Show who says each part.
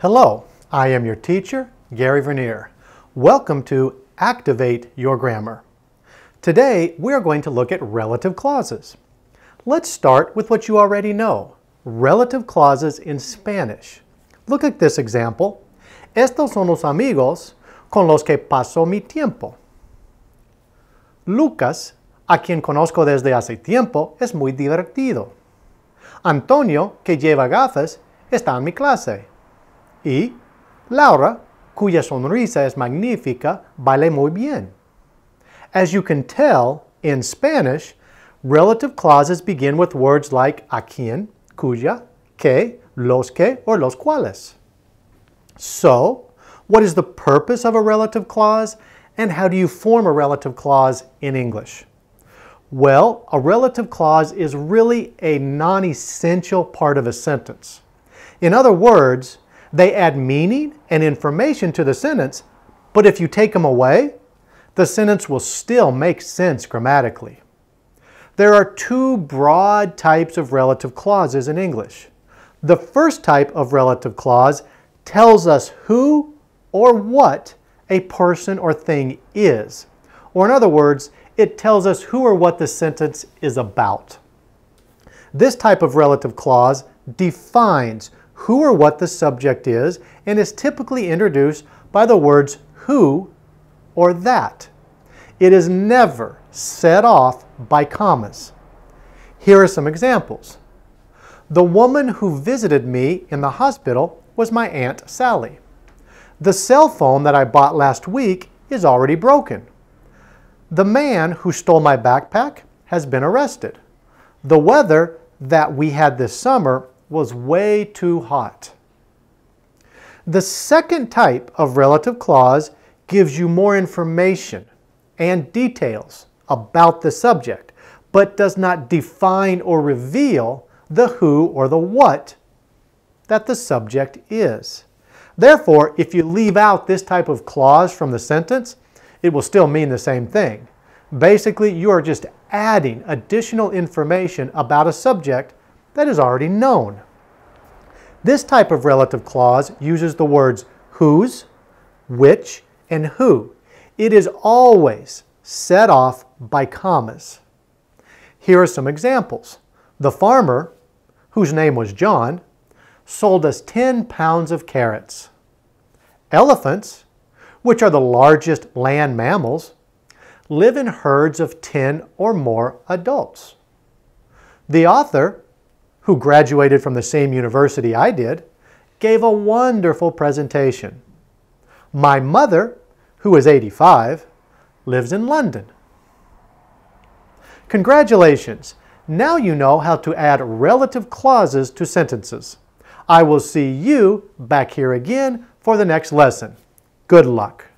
Speaker 1: Hello, I am your teacher, Gary Vernier. Welcome to Activate Your Grammar. Today, we are going to look at relative clauses. Let's start with what you already know, relative clauses in Spanish. Look at this example. Estos son los amigos con los que paso mi tiempo. Lucas, a quien conozco desde hace tiempo, es muy divertido. Antonio, que lleva gafas, está en mi clase. Y Laura, cuya sonrisa es magnífica, baila muy bien. As you can tell, in Spanish, relative clauses begin with words like a quien, cuya, que, los que, or los cuales. So, what is the purpose of a relative clause, and how do you form a relative clause in English? Well, a relative clause is really a non-essential part of a sentence. In other words, they add meaning and information to the sentence, but if you take them away, the sentence will still make sense grammatically. There are two broad types of relative clauses in English. The first type of relative clause tells us who or what a person or thing is. Or in other words, it tells us who or what the sentence is about. This type of relative clause defines who or what the subject is and is typically introduced by the words who or that. It is never set off by commas. Here are some examples. The woman who visited me in the hospital was my Aunt Sally. The cell phone that I bought last week is already broken. The man who stole my backpack has been arrested. The weather that we had this summer was way too hot. The second type of relative clause gives you more information and details about the subject, but does not define or reveal the who or the what that the subject is. Therefore, if you leave out this type of clause from the sentence, it will still mean the same thing. Basically, you are just adding additional information about a subject that is already known. This type of relative clause uses the words whose, which, and who. It is always set off by commas. Here are some examples. The farmer, whose name was John, sold us 10 pounds of carrots. Elephants, which are the largest land mammals, live in herds of 10 or more adults. The author who graduated from the same university I did, gave a wonderful presentation. My mother, who is 85, lives in London. Congratulations! Now you know how to add relative clauses to sentences. I will see you back here again for the next lesson. Good luck!